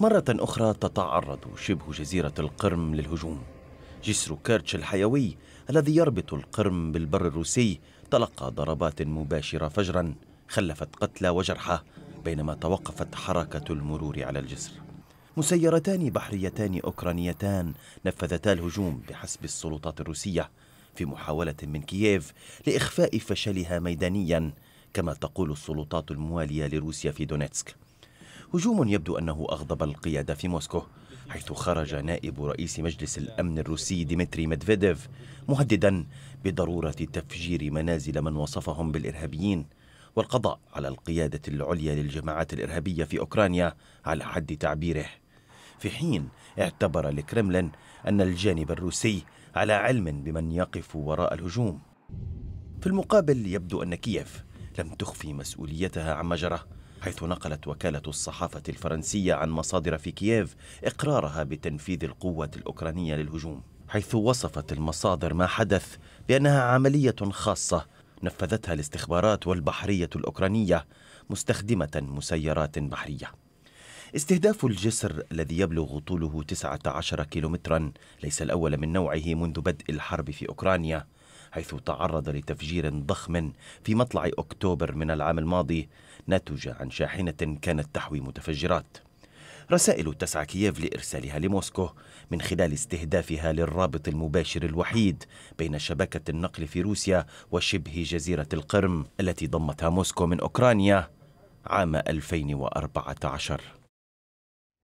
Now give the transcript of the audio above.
مرة أخرى تتعرض شبه جزيرة القرم للهجوم جسر كيرتش الحيوي الذي يربط القرم بالبر الروسي تلقى ضربات مباشرة فجرا خلفت قتلى وجرحى بينما توقفت حركة المرور على الجسر مسيرتان بحريتان أوكرانيتان نفذتا الهجوم بحسب السلطات الروسية في محاولة من كييف لإخفاء فشلها ميدانيا كما تقول السلطات الموالية لروسيا في دونيتسك هجوم يبدو أنه أغضب القيادة في موسكو حيث خرج نائب رئيس مجلس الأمن الروسي ديمتري ميدفيديف مهددا بضرورة تفجير منازل من وصفهم بالإرهابيين والقضاء على القيادة العليا للجماعات الإرهابية في أوكرانيا على حد تعبيره في حين اعتبر الكرملين أن الجانب الروسي على علم بمن يقف وراء الهجوم في المقابل يبدو أن كييف لم تخفي مسؤوليتها عما جرى حيث نقلت وكالة الصحافة الفرنسية عن مصادر في كييف إقرارها بتنفيذ القوة الأوكرانية للهجوم حيث وصفت المصادر ما حدث بأنها عملية خاصة نفذتها الاستخبارات والبحرية الأوكرانية مستخدمة مسيرات بحرية استهداف الجسر الذي يبلغ طوله 19 كيلومترا ليس الأول من نوعه منذ بدء الحرب في أوكرانيا حيث تعرض لتفجير ضخم في مطلع أكتوبر من العام الماضي ناتج عن شاحنة كانت تحوي متفجرات رسائل تسعى كييف لإرسالها لموسكو من خلال استهدافها للرابط المباشر الوحيد بين شبكة النقل في روسيا وشبه جزيرة القرم التي ضمتها موسكو من أوكرانيا عام 2014